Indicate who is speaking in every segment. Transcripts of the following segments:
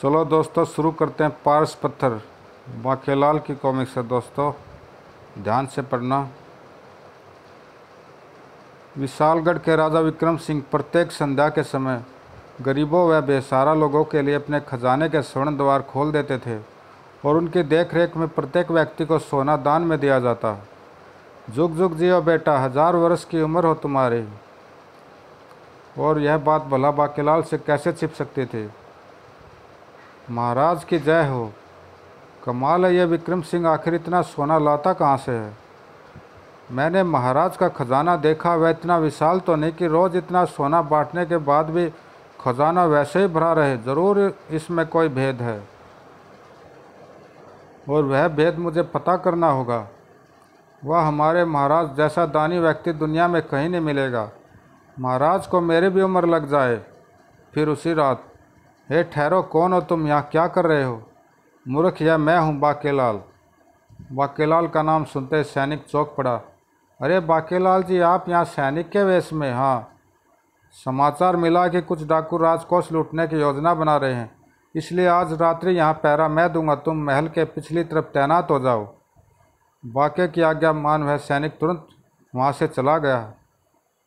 Speaker 1: चलो दोस्तों शुरू करते हैं पारस पत्थर बाकेलाल की कॉमिक्स है दोस्तों ध्यान से पढ़ना विशालगढ़ के राजा विक्रम सिंह प्रत्येक संध्या के समय गरीबों व बेसहारा लोगों के लिए अपने खजाने के स्वर्ण द्वार खोल देते थे और उनकी देखरेख में प्रत्येक व्यक्ति को सोना दान में दिया जाता जुग जुग जियो बेटा हजार वर्ष की उम्र हो तुम्हारी और यह बात भला बाकेलाल से कैसे छिप सकती थी महाराज की जय हो कमाल है यह विक्रम सिंह आखिर इतना सोना लाता कहाँ से है मैंने महाराज का खजाना देखा वह इतना विशाल तो नहीं कि रोज़ इतना सोना बांटने के बाद भी खजाना वैसे ही भरा रहे ज़रूर इसमें कोई भेद है और वह भेद मुझे पता करना होगा वह हमारे महाराज जैसा दानी व्यक्ति दुनिया में कहीं नहीं मिलेगा महाराज को मेरी भी उम्र लग जाए फिर उसी रात हे ठहरो कौन हो तुम यहाँ क्या कर रहे हो मूर्ख या मैं हूँ बाकेलाल बाकेलाल का नाम सुनते सैनिक चौक पड़ा अरे बाकेलाल जी आप यहाँ सैनिक के वेश में हाँ समाचार मिला कि कुछ डाकू राजकोष लूटने की योजना बना रहे हैं इसलिए आज रात्रि यहाँ पैरा मैं दूंगा तुम महल के पिछली तरफ तैनात हो जाओ बाके की आज्ञा मान वह सैनिक तुरंत वहाँ से चला गया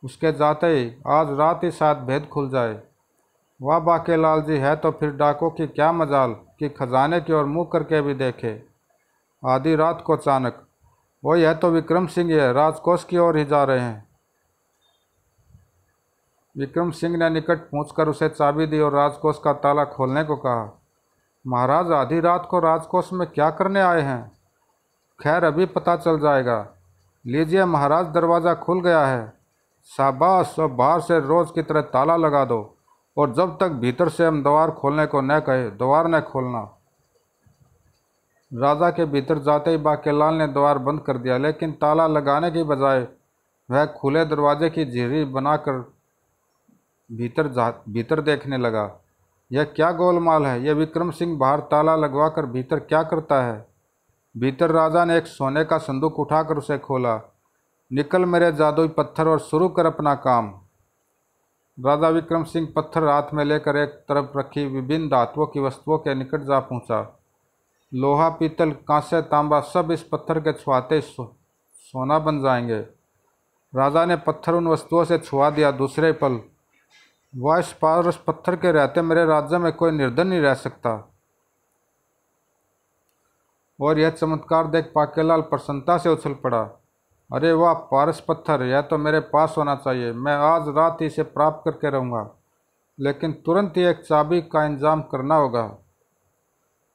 Speaker 1: उसके जाते ही आज रात ही शायद भेद खुल जाए वाह बाके लाल जी है तो फिर डाको की क्या मजाल कि खजाने की ओर मुँह करके भी देखे आधी रात को अचानक वो यह तो विक्रम सिंह है राजकोष की ओर ही जा रहे हैं विक्रम सिंह ने निकट पहुंचकर उसे चाबी दी और राजकोष का ताला खोलने को कहा महाराज आधी रात को राजकोष में क्या करने आए हैं खैर अभी पता चल जाएगा लीजिए महाराज दरवाज़ा खुल गया है शाबाश और बाहर से रोज़ की तरह ताला लगा दो और जब तक भीतर से हम द्वार खोलने को न कहे द्वार न खोलना राजा के भीतर जाते ही बाकेलाल ने द्वार बंद कर दिया लेकिन ताला लगाने के बजाय वह खुले दरवाजे की झीरी बनाकर भीतर जा भीतर देखने लगा यह क्या गोलमाल है यह विक्रम सिंह बाहर ताला लगवा कर भीतर क्या करता है भीतर राजा ने एक सोने का संदूक उठाकर उसे खोला निकल मेरे जादुई पत्थर और शुरू कर अपना काम राजा विक्रम सिंह पत्थर हाथ में लेकर एक तरफ रखी विभिन्न धातुओं की वस्तुओं के निकट जा पहुंचा लोहा पीतल कांसे तांबा सब इस पत्थर के छुआते सो, सोना बन जाएंगे राजा ने पत्थर उन वस्तुओं से छुआ दिया दूसरे पल वह इस पार उस पत्थर के रहते मेरे राज्य में कोई निर्धन नहीं रह सकता और यह चमत्कार देख पाकेलाल प्रसन्नता से उछल पड़ा अरे वाह पारस पत्थर यह तो मेरे पास होना चाहिए मैं आज रात ही इसे प्राप्त करके रहूँगा लेकिन तुरंत ही एक चाबी का इंतजाम करना होगा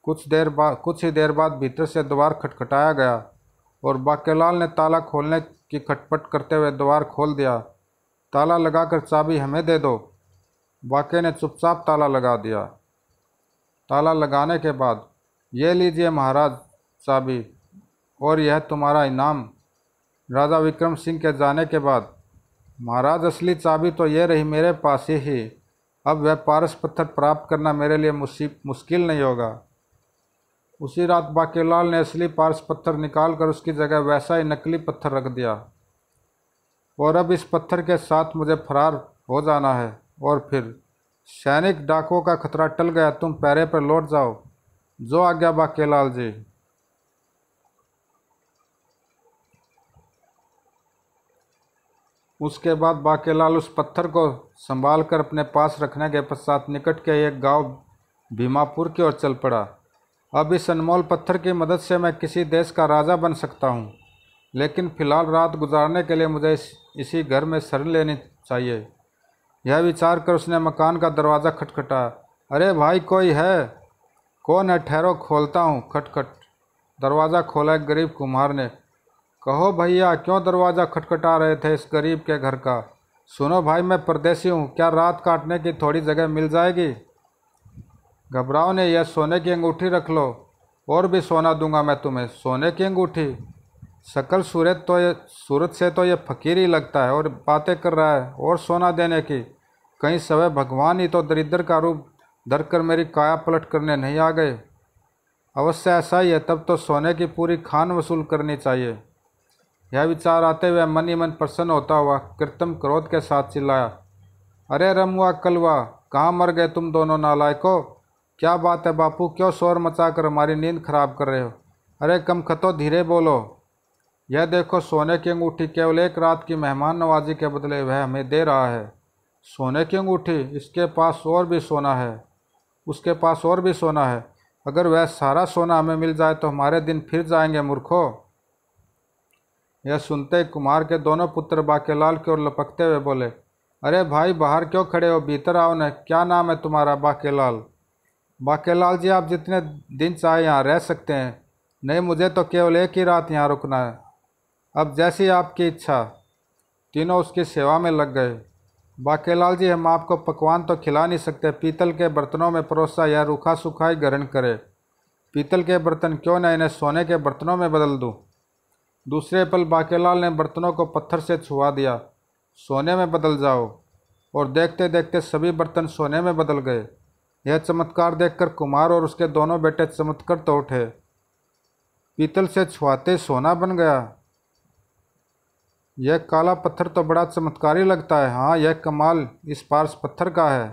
Speaker 1: कुछ देर बाद कुछ ही देर बाद भीतर से द्वार खटखटाया गया और बाकेलाल ने ताला खोलने की खटपट करते हुए द्वार खोल दिया ताला लगाकर चाबी हमें दे दो बाके ने चुपचाप ताला लगा दिया ताला लगाने के बाद ये लीजिए महाराज चाबी और यह तुम्हारा इनाम राजा विक्रम सिंह के जाने के बाद महाराज असली चाबी तो यह रही मेरे पास ही है अब वह पारस पत्थर प्राप्त करना मेरे लिए मुश्किल नहीं होगा उसी रात बाकेलाल ने असली पारस पत्थर निकाल कर उसकी जगह वैसा ही नकली पत्थर रख दिया और अब इस पत्थर के साथ मुझे फरार हो जाना है और फिर सैनिक डाकुओं का खतरा टल गया तुम पैरे पर लौट जाओ जो आ गया बाकेलाल जी उसके बाद बाकेलाल उस पत्थर को संभाल कर अपने पास रखने के पश्चात निकट के एक गांव भीमापुर की ओर चल पड़ा अब इस अनमोल पत्थर की मदद से मैं किसी देश का राजा बन सकता हूँ लेकिन फ़िलहाल रात गुजारने के लिए मुझे इस, इसी घर में शरण लेनी चाहिए यह विचार कर उसने मकान का दरवाज़ा खटखटाया अरे भाई कोई है कौन है ठहरो खोलता हूँ खटखट दरवाज़ा खोला एक गरीब कुम्हार ने कहो भैया क्यों दरवाज़ा खटखटा रहे थे इस गरीब के घर का सुनो भाई मैं परदेसी हूँ क्या रात काटने की थोड़ी जगह मिल जाएगी घबराओ ने यह सोने की अंगूठी रख लो और भी सोना दूंगा मैं तुम्हें सोने की अंगूठी शक्ल सूरत तो ये सूरत से तो ये फकीर ही लगता है और बातें कर रहा है और सोना देने की कहीं सवय भगवान ही तो दरिद्र का रूप धर कर मेरी काया पलट करने नहीं आ गए अवश्य ऐसा ही है तब तो सोने की पूरी खान वसूल करनी चाहिए यह विचार आते हुए मन ही मन प्रसन्न होता हुआ कृतम क्रोध के साथ चिल्लाया अरे रमुआ कलवा कहाँ मर गए तुम दोनों नालायको क्या बात है बापू क्यों शोर मचा कर हमारी नींद खराब कर रहे हो अरे कम खतो धीरे बोलो यह देखो सोने की अंगूठी केवल एक रात की मेहमान नवाजी के बदले वह हमें दे रहा है सोने की अंगूठी इसके पास और भी सोना है उसके पास और भी सोना है अगर वह सारा सोना हमें मिल जाए तो हमारे दिन फिर जाएंगे मूर्खों यह सुनते ही कुमार के दोनों पुत्र बाकेलाल की ओर लपकते हुए बोले अरे भाई बाहर क्यों खड़े हो भीतर आओ न क्या नाम है तुम्हारा बाकेलाल बाकेलाल जी आप जितने दिन चाहे यहाँ रह सकते हैं नहीं मुझे तो केवल एक ही रात यहाँ रुकना है अब जैसी आपकी इच्छा तीनों उसकी सेवा में लग गए बाकेलाल जी हम आपको पकवान तो खिला नहीं सकते पीतल के बर्तनों में परोसा या रूखा सूखा ही ग्रहण करे पीतल के बर्तन क्यों न इन्हें सोने के बर्तनों में बदल दूँ दूसरे पल बाकेलाल ने बर्तनों को पत्थर से छुआ दिया सोने में बदल जाओ और देखते देखते सभी बर्तन सोने में बदल गए यह चमत्कार देखकर कुमार और उसके दोनों बेटे चमत्कार तो उठे पीतल से छुआते सोना बन गया यह काला पत्थर तो बड़ा चमत्कारी लगता है हाँ यह कमाल इस पार्स पत्थर का है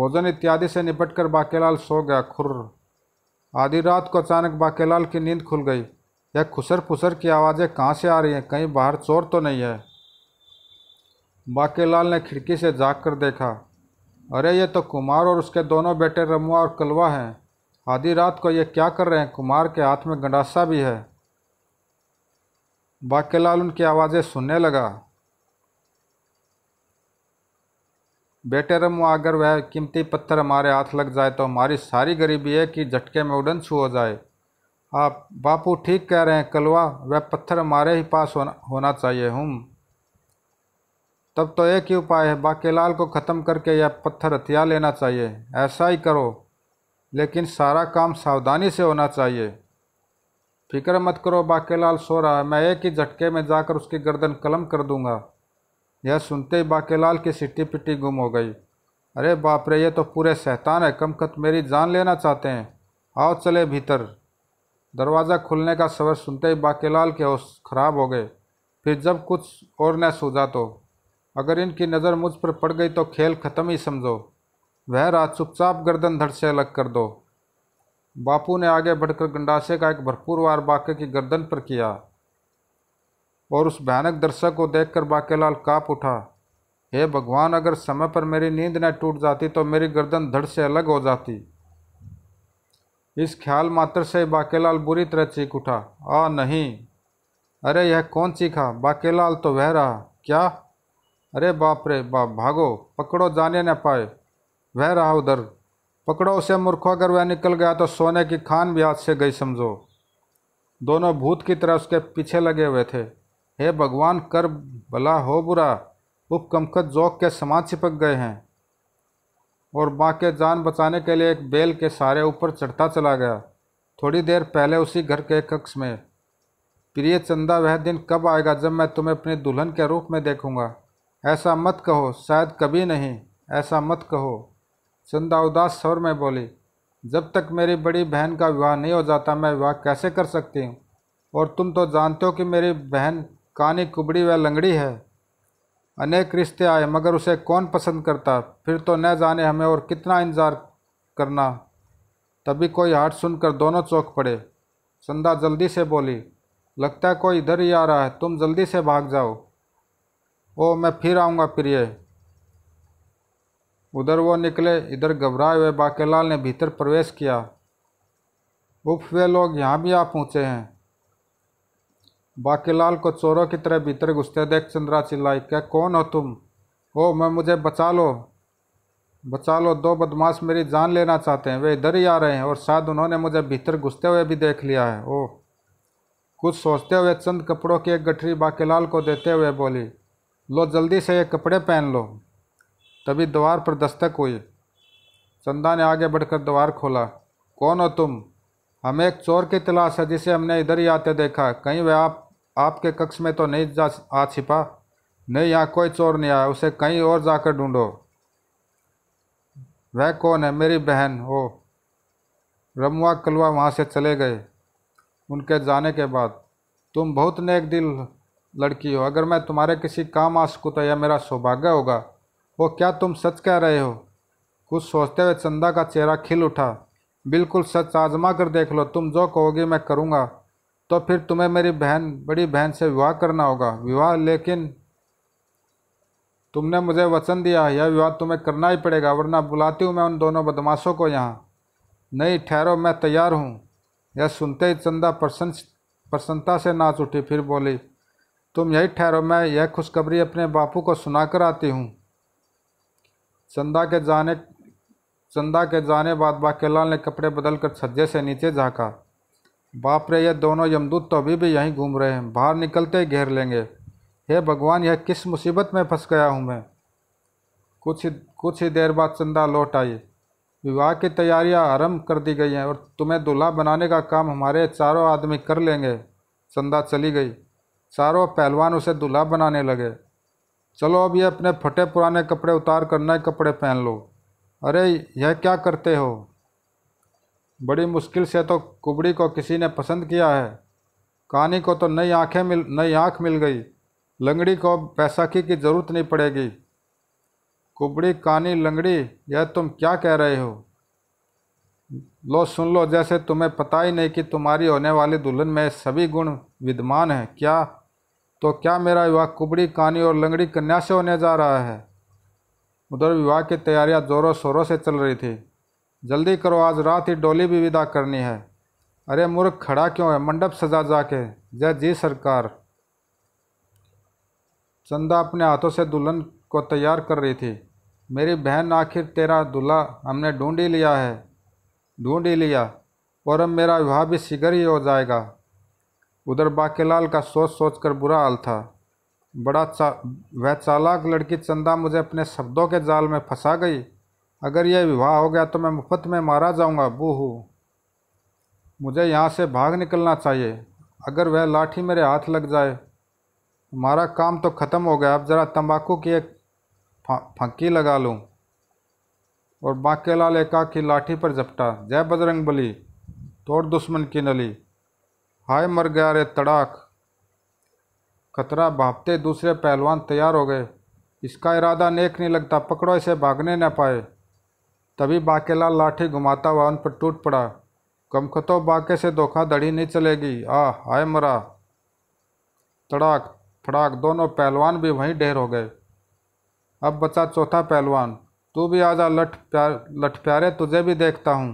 Speaker 1: भोजन इत्यादि से निपटकर बाकेलाल सो गया खुर्र आधी रात को अचानक बाकेलाल की नींद खुल गई यह खुसर फुसर की आवाज़ें कहाँ से आ रही हैं कहीं बाहर चोर तो नहीं है बाकेलाल ने खिड़की से जाग कर देखा अरे ये तो कुमार और उसके दोनों बेटे रमुआ और कलवा हैं आधी रात को ये क्या कर रहे हैं कुमार के हाथ में गंडासा भी है बाकेलाल उनकी आवाज़ें सुनने लगा बेटे रमुआ अगर वह कीमती पत्थर हमारे हाथ लग जाए तो हमारी सारी गरीबी है कि झटके में उड़न छू हो जाए आप बापू ठीक कह रहे हैं कलवा वह पत्थर हमारे ही पास होना होना चाहिए हूँ तब तो एक ही उपाय है बाकेलाल को ख़त्म करके यह पत्थर हथिया लेना चाहिए ऐसा ही करो लेकिन सारा काम सावधानी से होना चाहिए फिक्र मत करो बाकेलाल सो रहा है मैं एक ही झटके में जाकर उसकी गर्दन कलम कर दूंगा यह सुनते ही बाकेलाल की सिट्टी पिट्टी गुम हो गई अरे बाप रे ये तो पूरे शैतान है खत मेरी जान लेना चाहते हैं आओ चले भीतर दरवाज़ा खुलने का सबर सुनते ही बाकेलाल के होश खराब हो गए फिर जब कुछ और न सूझा तो अगर इनकी नज़र मुझ पर पड़ गई तो खेल ख़त्म ही समझो वह रात चुपचाप गर्दन धड़ से अलग कर दो बापू ने आगे बढ़कर गंडासे का एक भरपूर वार बाके की गर्दन पर किया और उस भयानक दर्शक को देखकर बाकेलाल काँप उठा हे भगवान अगर समय पर मेरी नींद न टूट जाती तो मेरी गर्दन धड़ से अलग हो जाती इस ख्याल मात्र से बाकेलाल बुरी तरह चीख उठा आ नहीं अरे यह कौन चीखा बाकेलाल तो वह रहा क्या अरे बाप रे बाप भागो पकड़ो जाने न पाए वह रहा उधर पकड़ो उसे मूर्खों अगर वह निकल गया तो सोने की खान भी हाथ से गई समझो दोनों भूत की तरह उसके पीछे लगे हुए थे हे भगवान कर भला हो बुरा उपकमखत जोक के समाज चिपक गए हैं और माँ के जान बचाने के लिए एक बेल के सहारे ऊपर चढ़ता चला गया थोड़ी देर पहले उसी घर के कक्ष में प्रिय चंदा वह दिन कब आएगा जब मैं तुम्हें अपनी दुल्हन के रूप में देखूंगा ऐसा मत कहो शायद कभी नहीं ऐसा मत कहो चंदा उदास स्वर में बोली जब तक मेरी बड़ी बहन का विवाह नहीं हो जाता मैं विवाह कैसे कर सकती हूँ और तुम तो जानते हो कि मेरी बहन कानी कुबड़ी व लंगड़ी है अनेक रिश्ते आए मगर उसे कौन पसंद करता फिर तो न जाने हमें और कितना इंतज़ार करना तभी कोई हाथ सुनकर दोनों चौंक पड़े संदा जल्दी से बोली लगता है कोई इधर ही आ रहा है तुम जल्दी से भाग जाओ ओ मैं फिर आऊँगा प्रिय उधर वो निकले इधर घबराए हुए बाकेलाल ने भीतर प्रवेश किया उफ वे लोग यहाँ भी आ पहुँचे हैं बाकीलाल को चोरों की तरह भीतर घुसते देख चंद्रा चिल्लाई क्या कौन हो तुम हो मैं मुझे बचा लो बचा लो दो बदमाश मेरी जान लेना चाहते हैं वे इधर ही आ रहे हैं और शायद उन्होंने मुझे भीतर घुसते हुए भी देख लिया है ओह कुछ सोचते हुए चंद कपड़ों की एक गठरी बाकेलाल को देते हुए बोली लो जल्दी से ये कपड़े पहन लो तभी द्वार पर दस्तक हुई चंदा ने आगे बढ़कर द्वार खोला कौन हो तुम हमें एक चोर की तलाश है जिसे हमने इधर ही आते देखा कहीं वह आप आपके कक्ष में तो नहीं जा आ छिपा नहीं यहाँ कोई चोर नहीं आया उसे कहीं और जाकर ढूंढो वह कौन है मेरी बहन हो रमुआ कलवा वहाँ से चले गए उनके जाने के बाद तुम बहुत नेक दिल लड़की हो अगर मैं तुम्हारे किसी काम आ सकूँ तो यह मेरा सौभाग्य होगा वो क्या तुम सच कह रहे हो कुछ सोचते हुए चंदा का चेहरा खिल उठा बिल्कुल सच आजमा कर देख लो तुम जो कहोगे मैं करूँगा तो फिर तुम्हें मेरी बहन बड़ी बहन से विवाह करना होगा विवाह लेकिन तुमने मुझे वचन दिया यह विवाह तुम्हें करना ही पड़ेगा वरना बुलाती हूँ मैं उन दोनों बदमाशों को यहाँ नहीं ठहरो मैं तैयार हूँ यह सुनते ही चंदा प्रसन्न प्रसन्नता से नाच उठी फिर बोली तुम यही ठहरो मैं यह खुशखबरी अपने बापू को सुनाकर आती हूँ चंदा के जाने चंदा के जाने बाद बाकेलाल ने कपड़े बदलकर छज्जे से नीचे झाँका बाप रे ये दोनों यमदूत तो अभी भी यहीं घूम रहे हैं बाहर निकलते ही घेर लेंगे हे भगवान यह किस मुसीबत में फंस गया हूँ मैं कुछ ही कुछ ही देर बाद चंदा लौट आई विवाह की तैयारियाँ आरंभ कर दी गई हैं और तुम्हें दूल्हा बनाने का काम हमारे चारों आदमी कर लेंगे चंदा चली गई चारों पहलवान उसे दूल्हा बनाने लगे चलो अब ये अपने फटे पुराने कपड़े उतार कर नए कपड़े पहन लो अरे यह क्या करते हो बड़ी मुश्किल से तो कुबड़ी को किसी ने पसंद किया है कहानी को तो नई आँखें मिल नई आँख मिल गई लंगड़ी को बैसाखी की ज़रूरत नहीं पड़ेगी कुबड़ी कहानी लंगड़ी यह तुम क्या कह रहे हो लो सुन लो जैसे तुम्हें पता ही नहीं कि तुम्हारी होने वाली दुल्हन में सभी गुण विद्यमान हैं क्या तो क्या मेरा विवाह कुबड़ी कहानी और लंगड़ी कन्या से होने जा रहा है उधर विवाह की तैयारियां ज़ोरों शोरों से चल रही थी जल्दी करो आज रात ही डोली भी विदा करनी है अरे मूर्ख खड़ा क्यों है मंडप सजा जाके जय जी सरकार चंदा अपने हाथों से दुल्हन को तैयार कर रही थी मेरी बहन आखिर तेरा दूल्हा हमने ढूंढ ही लिया है ढूंढ ही लिया और अब मेरा विवाह भी शीघ्र ही हो जाएगा उधर बाकेलाल का सोच सोच कर बुरा हाल था बड़ा चा वह चालाक लड़की चंदा मुझे अपने शब्दों के जाल में फंसा गई अगर यह विवाह हो गया तो मैं मुफ्त में मारा जाऊंगा बूहू मुझे यहाँ से भाग निकलना चाहिए अगर वह लाठी मेरे हाथ लग जाए हमारा काम तो ख़त्म हो गया अब ज़रा तंबाकू की एक फंकी लगा लूँ और लाल एका की लाठी पर झपटा जय बजरंग बली तोड़ दुश्मन की नली हाय मर गया रे तड़ाक खतरा भापते दूसरे पहलवान तैयार हो गए इसका इरादा नेक नहीं लगता पकड़ो इसे भागने न पाए तभी बाकेला लाठी घुमाता हुआ उन पर टूट पड़ा कमखतो बाके से धोखाधड़ी नहीं चलेगी आ हाय मरा तड़ाक फड़ाक दोनों पहलवान भी वहीं ढेर हो गए अब बचा चौथा पहलवान तू भी आजा लठ प्यार लठ प्यारे तुझे भी देखता हूँ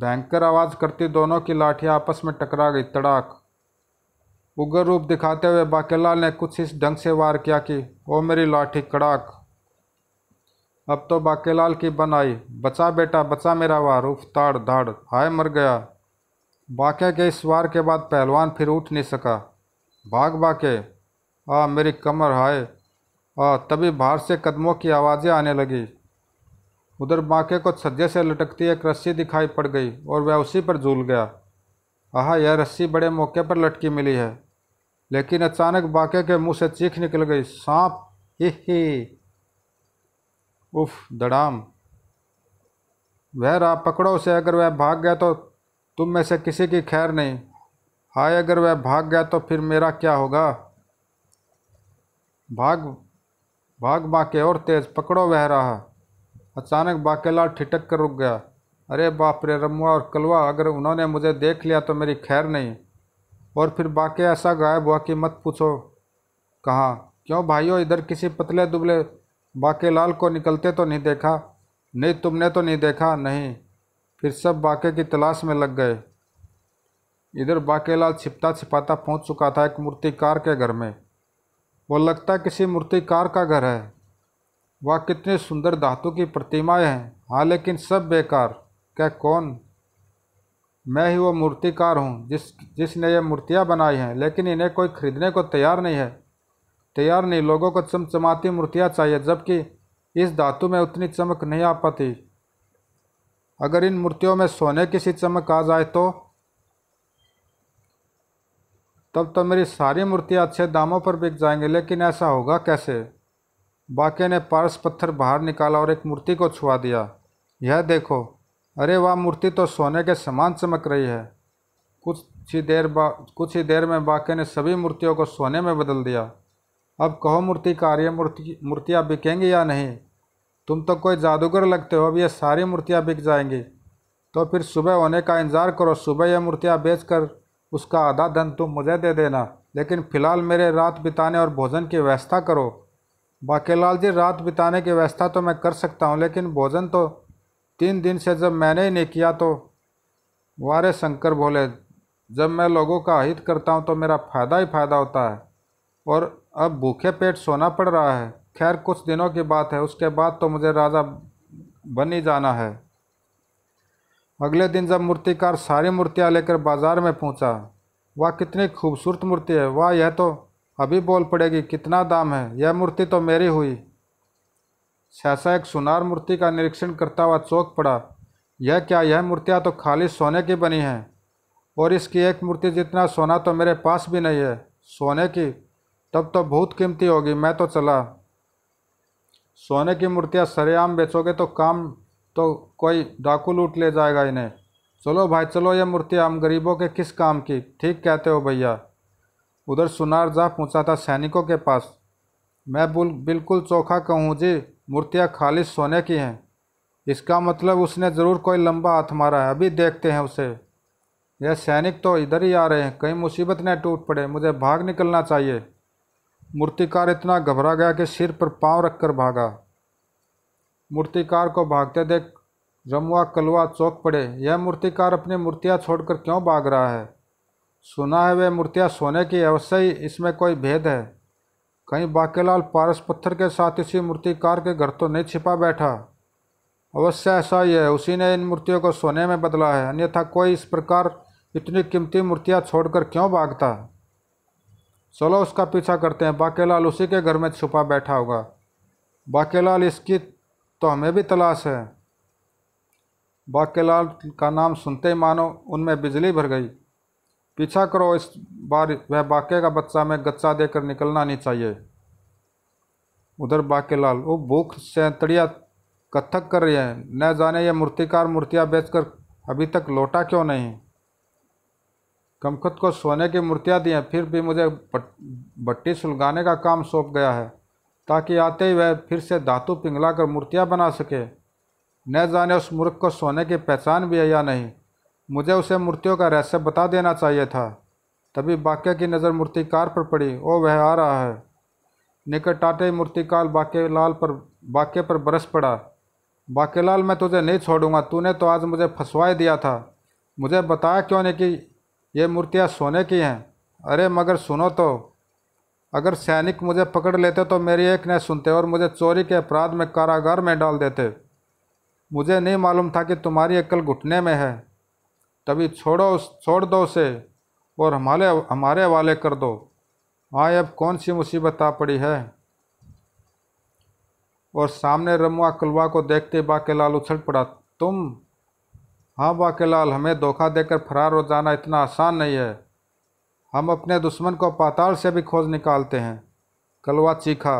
Speaker 1: भयंकर आवाज़ करती दोनों की लाठियाँ आपस में टकरा गई तड़ाक उग्र रूप दिखाते हुए बाकेलाल ने कुछ इस ढंग से वार किया कि ओ मेरी लाठी कड़ाक अब तो बाकेलाल की बन आई बचा बेटा बचा मेरा वार उफ ताड़ धाड़ हाय मर गया बाके के इस वार के बाद पहलवान फिर उठ नहीं सका भाग बाके आ मेरी कमर हाय आ तभी बाहर से कदमों की आवाज़ें आने लगी उधर बाके को छज्जे से लटकती एक रस्सी दिखाई पड़ गई और वह उसी पर झूल गया आह यह रस्सी बड़े मौके पर लटकी मिली है लेकिन अचानक बाके के मुंह से चीख निकल गई सांप ही ही उफ दड़ाम वह रहा पकड़ो उसे अगर वह भाग गया तो तुम में से किसी की खैर नहीं हाय अगर वह भाग गया तो फिर मेरा क्या होगा भाग भाग बाके और तेज़ पकड़ो वह रहा अचानक बाकेला ठिटक कर रुक गया अरे बाप रे रमुआ और कलवा अगर उन्होंने मुझे देख लिया तो मेरी खैर नहीं और फिर बाके ऐसा गायब हुआ कि मत पूछो कहाँ क्यों भाइयों इधर किसी पतले दुबले बाके लाल को निकलते तो नहीं देखा नहीं तुमने तो नहीं देखा नहीं फिर सब बाके की तलाश में लग गए इधर बाकेलाल छिपता छिपाता पहुंच चुका था एक मूर्तिकार के घर में वो लगता किसी मूर्तिकार का घर है वह कितनी सुंदर धातु की प्रतिमाएं हैं हाँ लेकिन सब बेकार क्या कौन मैं ही वो मूर्तिकार हूँ जिस जिसने ये मूर्तियाँ बनाई हैं लेकिन इन्हें कोई खरीदने को तैयार नहीं है तैयार नहीं लोगों को चमचमाती मूर्तियाँ चाहिए जबकि इस धातु में उतनी चमक नहीं आ पाती अगर इन मूर्तियों में सोने की सी चमक आ जाए तो तब तो मेरी सारी मूर्तियाँ अच्छे दामों पर बिक जाएंगे लेकिन ऐसा होगा कैसे बाके ने पारस पत्थर बाहर निकाला और एक मूर्ति को छुआ दिया यह देखो अरे वह मूर्ति तो सोने के समान चमक रही है कुछ ही देर बा कुछ ही देर में बाके ने सभी मूर्तियों को सोने में बदल दिया अब कहो मूर्तिकार ये मूर्ति मूर्तियाँ बिकेंगी या नहीं तुम तो कोई जादूगर लगते हो अब ये सारी मूर्तियाँ बिक जाएंगी तो फिर सुबह होने का इंतज़ार करो सुबह यह मूर्तियाँ बेचकर उसका आधा धन तुम मुझे दे देना लेकिन फ़िलहाल मेरे रात बिताने और भोजन की व्यवस्था करो बाकेलाल जी रात बिताने की व्यवस्था तो मैं कर सकता हूँ लेकिन भोजन तो तीन दिन से जब मैंने ही नहीं किया तो वारे शंकर बोले जब मैं लोगों का हित करता हूँ तो मेरा फ़ायदा ही फ़ायदा होता है और अब भूखे पेट सोना पड़ रहा है खैर कुछ दिनों की बात है उसके बाद तो मुझे राजा बन ही जाना है अगले दिन जब मूर्तिकार सारी मूर्तियाँ लेकर बाज़ार में पहुँचा वह कितनी खूबसूरत मूर्ति है वाह यह तो अभी बोल पड़ेगी कितना दाम है यह मूर्ति तो मेरी हुई सहसा एक सुनार मूर्ति का निरीक्षण करता हुआ चौक पड़ा यह क्या यह मूर्तियाँ तो खाली सोने की बनी हैं और इसकी एक मूर्ति जितना सोना तो मेरे पास भी नहीं है सोने की तब तो बहुत कीमती होगी मैं तो चला सोने की मूर्तियाँ सरेआम बेचोगे तो काम तो कोई डाकू लूट ले जाएगा इन्हें चलो भाई चलो ये मूर्तियाँ हम गरीबों के किस काम की ठीक कहते हो भैया उधर सुनार जा पूछा था सैनिकों के पास मैं बुल बिल्कुल चोखा कहूँ जी मूर्तियाँ खाली सोने की हैं इसका मतलब उसने ज़रूर कोई लंबा हाथ मारा है अभी देखते हैं उसे यह सैनिक तो इधर ही आ रहे हैं कहीं मुसीबत न टूट पड़े मुझे भाग निकलना चाहिए मूर्तिकार इतना घबरा गया कि सिर पर पांव रखकर भागा मूर्तिकार को भागते देख रमुआ कलवा चौक पड़े यह मूर्तिकार अपनी मूर्तियाँ छोड़कर क्यों भाग रहा है सुना है वह मूर्तियाँ सोने की अवश्य ही इसमें कोई भेद है कहीं बाकेलाल पारस पत्थर के साथ इसी मूर्तिकार के घर तो नहीं छिपा बैठा अवश्य ऐसा ही है उसी ने इन मूर्तियों को सोने में बदला है अन्यथा कोई इस प्रकार इतनी कीमती मूर्तियाँ छोड़कर क्यों भागता है चलो उसका पीछा करते हैं बाकेलाल उसी के घर में छुपा बैठा होगा बाकेलाल इसकी तो हमें भी तलाश है बाकेलाल का नाम सुनते ही मानो उनमें बिजली भर गई पीछा करो इस बार वह बाके का बच्चा में गच्चा देकर निकलना नहीं चाहिए उधर बाकेलाल वो भूख से तड़िया कत्थक कर रही है न जाने ये मूर्तिकार मूर्तियाँ बेचकर अभी तक लौटा क्यों नहीं कम खुद को सोने की मूर्तियाँ दी हैं फिर भी मुझे भट्टी सुलगाने का काम सौंप गया है ताकि आते ही वह फिर से धातु पिघला कर मूर्तियाँ बना सके न जाने उस मूर्ख को सोने की पहचान भी है या नहीं मुझे उसे मूर्तियों का रहस्य बता देना चाहिए था तभी बाक्य की नज़र मूर्तिकार पर पड़ी ओ वह आ रहा है निकट आते ही मूर्तिकाल लाल पर बाक्य पर बरस पड़ा लाल मैं तुझे नहीं छोड़ूंगा तूने तो आज मुझे फंसवाए दिया था मुझे बताया क्यों नहीं कि ये मूर्तियाँ सोने की हैं अरे मगर सुनो तो अगर सैनिक मुझे पकड़ लेते तो मेरी एक न सुनते और मुझे चोरी के अपराध में कारागार में डाल देते मुझे नहीं मालूम था कि तुम्हारी अक्ल घुटने में है तभी छोड़ो उस छोड़ दो उसे और हमारे हमारे वाले कर दो हाँ अब कौन सी मुसीबत आ पड़ी है और सामने रमुआ कलवा को देखते बाके लाल उछल पड़ा तुम हाँ वाकेलाल हमें धोखा देकर फरार हो जाना इतना आसान नहीं है हम अपने दुश्मन को पाताल से भी खोज निकालते हैं कलवा चीखा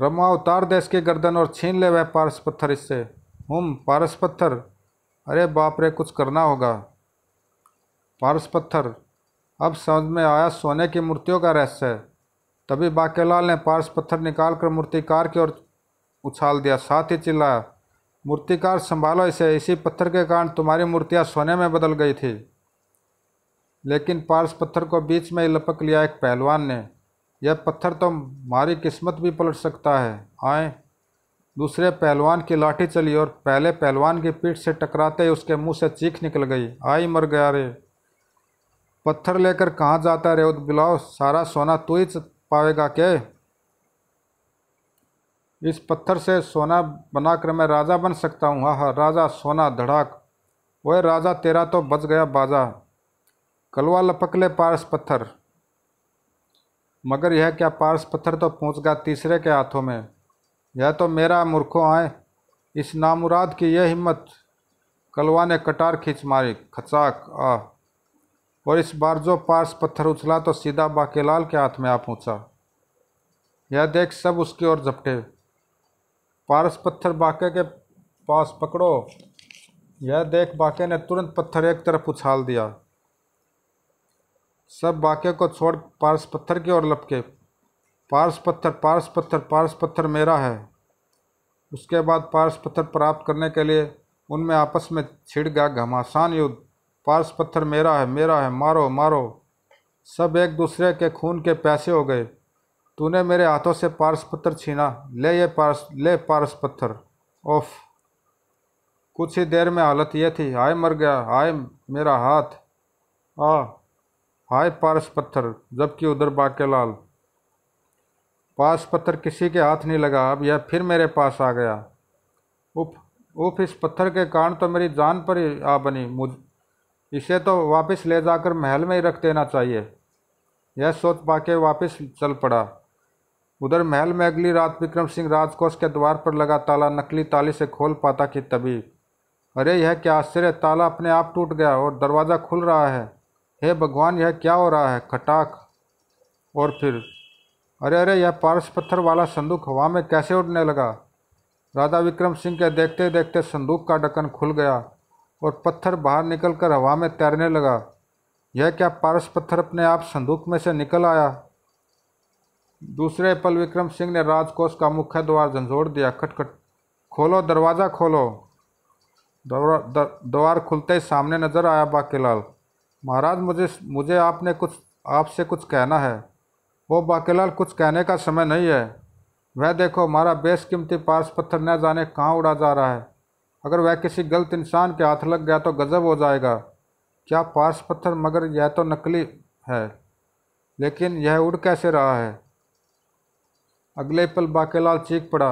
Speaker 1: रमा उतार देश की गर्दन और छीन ले वह पारस पत्थर इससे हम पारस पत्थर अरे बाप रे कुछ करना होगा पारस पत्थर अब समझ में आया सोने की मूर्तियों का रहस्य तभी बाकेलाल ने पारस पत्थर निकालकर मूर्तिकार की ओर उछाल दिया साथ ही चिल्लाया मूर्तिकार संभालो इसे इसी पत्थर के कारण तुम्हारी मूर्तियाँ सोने में बदल गई थी लेकिन पार्स पत्थर को बीच में लपक लिया एक पहलवान ने यह पत्थर तो हमारी किस्मत भी पलट सकता है आए दूसरे पहलवान की लाठी चली और पहले पहलवान की पीठ से टकराते ही उसके मुंह से चीख निकल गई आई मर गया रे पत्थर लेकर कहाँ जाता रे उद बुलाओ सारा सोना तू ही पाएगा क्या इस पत्थर से सोना बनाकर मैं राजा बन सकता हूँ हाँ राजा सोना धड़ाक वह राजा तेरा तो बच गया बाजा कलवा लपक ले पारस पत्थर मगर यह क्या पारस पत्थर तो पहुँच गया तीसरे के हाथों में यह तो मेरा मूर्खों आए इस नामुराद की यह हिम्मत कलवा ने कटार खींच मारी खचाक आ और इस बार जो पार्स पत्थर उछला तो सीधा बाकेलाल के हाथ में आ पहुँचा यह देख सब उसकी ओर झपटे पारस पत्थर बाके के पास पकड़ो यह देख बाके ने तुरंत पत्थर एक तरफ उछाल दिया सब बाके को छोड़ पारस पत्थर की ओर लपके पारस पत्थर पारस पत्थर पारस पत्थर मेरा है उसके बाद पारस पत्थर प्राप्त करने के लिए उनमें आपस में छिड़ गया घमासान युद्ध पारस पत्थर मेरा है मेरा है मारो मारो सब एक दूसरे के खून के पैसे हो गए तूने मेरे हाथों से पारस पत्थर छीना ले ये पारस ले पारस पत्थर ओफ कुछ ही देर में हालत यह थी हाय मर गया हाय मेरा हाथ आ हाय पारस पत्थर जबकि उधर बाकेलाल पारस पत्थर किसी के हाथ नहीं लगा अब यह फिर मेरे पास आ गया उफ उफ इस पत्थर के कारण तो मेरी जान पर ही आ बनी मुझ इसे तो वापस ले जाकर महल में ही रख देना चाहिए यह सोच पाके वापस चल पड़ा उधर महल में अगली रात विक्रम सिंह राजकोष के द्वार पर लगा ताला नकली ताली से खोल पाता कि तभी अरे यह क्या आश्चर्य ताला अपने आप टूट गया और दरवाज़ा खुल रहा है हे भगवान यह क्या हो रहा है खटाक और फिर अरे अरे यह पारस पत्थर वाला संदूक हवा में कैसे उड़ने लगा राजा विक्रम सिंह के देखते देखते संदूक का ढक्कन खुल गया और पत्थर बाहर निकलकर हवा में तैरने लगा यह क्या पारस पत्थर अपने आप संदूक में से निकल आया दूसरे पल विक्रम सिंह ने राजकोष का मुख्य द्वार झंझोड़ दिया खटखट खोलो दरवाज़ा खोलो द्वार खुलते ही सामने नजर आया बाकेलाल महाराज मुझे मुझे आपने कुछ आपसे कुछ कहना है वो बाकेलाल कुछ कहने का समय नहीं है वह देखो हमारा बेशकीमती पार्स पत्थर न जाने कहाँ उड़ा जा रहा है अगर वह किसी गलत इंसान के हाथ लग गया तो गजब हो जाएगा क्या पार्स पत्थर मगर यह तो नकली है लेकिन यह उड़ कैसे रहा है अगले पल बाकेलाल चीख पड़ा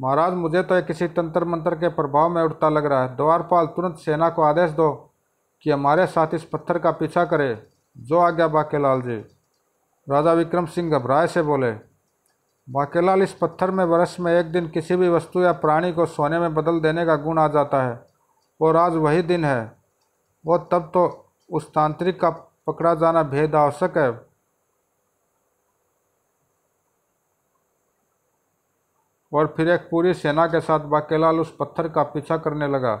Speaker 1: महाराज मुझे तो किसी तंत्र मंत्र के प्रभाव में उड़ता लग रहा है द्वारपाल तुरंत सेना को आदेश दो कि हमारे साथ इस पत्थर का पीछा करे जो आ गया बाकेलाल जी राजा विक्रम सिंह घबराए से बोले बाकेलाल इस पत्थर में वर्ष में एक दिन किसी भी वस्तु या प्राणी को सोने में बदल देने का गुण आ जाता है और आज वही दिन है वो तब तो उस तांत्रिक का पकड़ा जाना भेद आवश्यक है और फिर एक पूरी सेना के साथ बाकेलाल उस पत्थर का पीछा करने लगा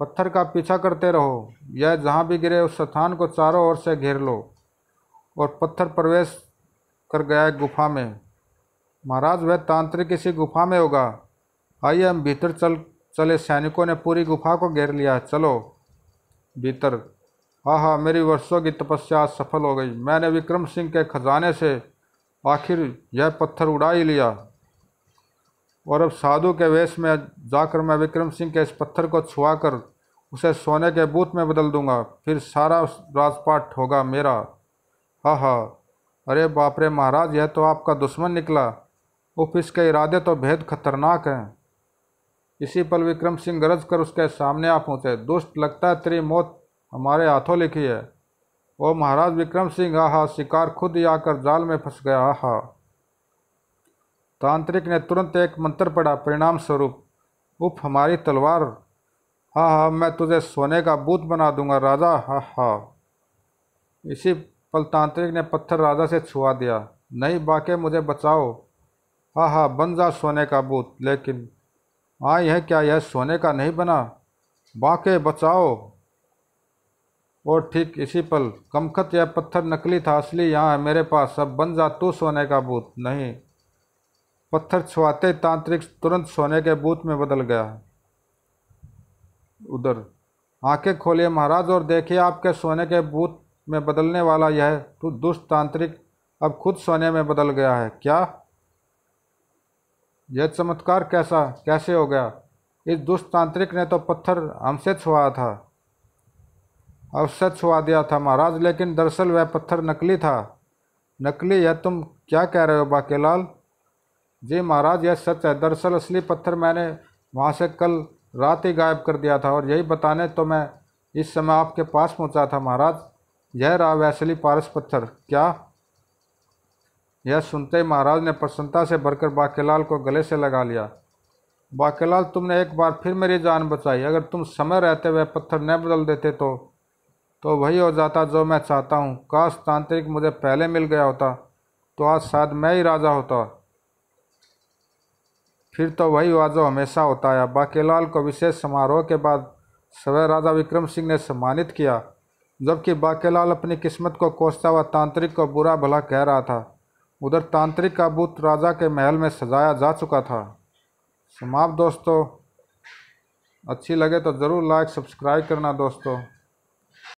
Speaker 1: पत्थर का पीछा करते रहो यह जहाँ भी गिरे उस स्थान को चारों ओर से घेर लो और पत्थर प्रवेश कर गया एक गुफा में महाराज वह तांत्रिक किसी गुफा में होगा आइए हम भीतर चल चले सैनिकों ने पूरी गुफा को घेर लिया चलो भीतर हाँ हाँ मेरी वर्षों की तपस्या सफल हो गई मैंने विक्रम सिंह के खजाने से आखिर यह पत्थर उड़ा ही लिया और अब साधु के वेश में जाकर मैं विक्रम सिंह के इस पत्थर को छुआ कर उसे सोने के बूथ में बदल दूंगा फिर सारा राजपाट होगा मेरा हा हा अरे बापरे महाराज यह तो आपका दुश्मन निकला उफ इसके इरादे तो भेद खतरनाक हैं इसी पल विक्रम सिंह गरज कर उसके सामने आ पहुँचे दुष्ट लगता है तेरी मौत हमारे हाथों लिखी है ओ महाराज विक्रम सिंह आहा शिकार खुद ही आकर जाल में फंस गया आहा तांत्रिक ने तुरंत एक मंत्र पढ़ा परिणाम स्वरूप उफ हमारी तलवार हाँ हाँ मैं तुझे सोने का बूत बना दूंगा राजा हा हा इसी पल तांत्रिक ने पत्थर राजा से छुआ दिया नहीं बाके मुझे बचाओ हा हा बन जा सोने का बूत लेकिन हाँ यह क्या यह सोने का नहीं बना बाके बचाओ और ठीक इसी पल कमखत यह पत्थर नकली था असली यहाँ है मेरे पास अब बन जा तू सोने का बूत नहीं पत्थर छुआते तांत्रिक तुरंत सोने के बूथ में बदल गया उधर आंखें खोलिए महाराज और देखिए आपके सोने के बूथ में बदलने वाला यह दुष्ट तांत्रिक अब खुद सोने में बदल गया है क्या यह चमत्कार कैसा कैसे हो गया इस दुष्ट तांत्रिक ने तो पत्थर हमसे छुआ था अवश्य छुआ दिया था महाराज लेकिन दरअसल वह पत्थर नकली था नकली यह तुम क्या कह रहे हो बाकेलाल जी महाराज यह सच है दरअसल असली पत्थर मैंने वहाँ से कल रात ही गायब कर दिया था और यही बताने तो मैं इस समय आपके पास पहुँचा था महाराज यह रहा वैसली पारस पत्थर क्या यह सुनते ही महाराज ने प्रसन्नता से भरकर बाकेलाल को गले से लगा लिया बाकेलाल तुमने एक बार फिर मेरी जान बचाई अगर तुम समय रहते वह पत्थर न बदल देते तो तो वही हो जाता जो मैं चाहता हूँ काश तांत्रिक मुझे पहले मिल गया होता तो आज शायद मैं ही राजा होता फिर तो वही हुआ जो हमेशा होता है बाकेलाल को विशेष समारोह के बाद सवै राजा विक्रम सिंह ने सम्मानित किया जबकि बाकेलाल अपनी किस्मत को कोसता हुआ तांत्रिक को बुरा भला कह रहा था उधर तांत्रिक का बुत राजा के महल में सजाया जा चुका था समाप्त दोस्तों अच्छी लगे तो ज़रूर लाइक सब्सक्राइब करना दोस्तों